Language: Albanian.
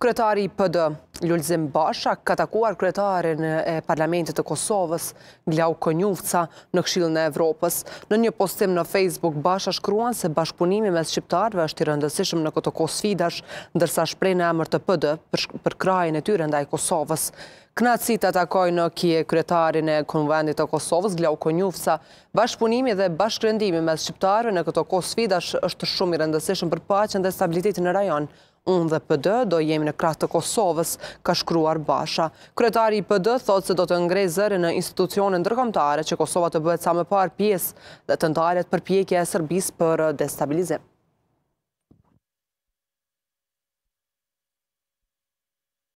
Kretari i PD. Lulzim Basha ka takuar kretarin e parlamentit të Kosovës, Glau Konjufca, në kshilën e Evropës. Në një postim në Facebook, Basha shkruan se bashkëpunimi me shqiptarve është i rëndësishëm në këto kosfidash, ndërsa shprejnë e mërë të pëdë për krajën e tyre ndaj Kosovës. Knaci cita atakoj në kje kretarin e konvendit të Kosovës, Glau Konjufca, bashkëpunimi dhe bashkërendimi me shqiptarve në këto kosfidash është shumë i rëndësishëm për pacjen dhe stabilitetin e rajon. Unë dhe pëdë do jemi në kratë të Kosovës, ka shkruar Basha. Kretari i PD thot se do të ngrej zëri në institucionin ndërkomtare që Kosova të bëhet sa më par pjes dhe të ndalet për pjekje e Sërbis për destabilizim.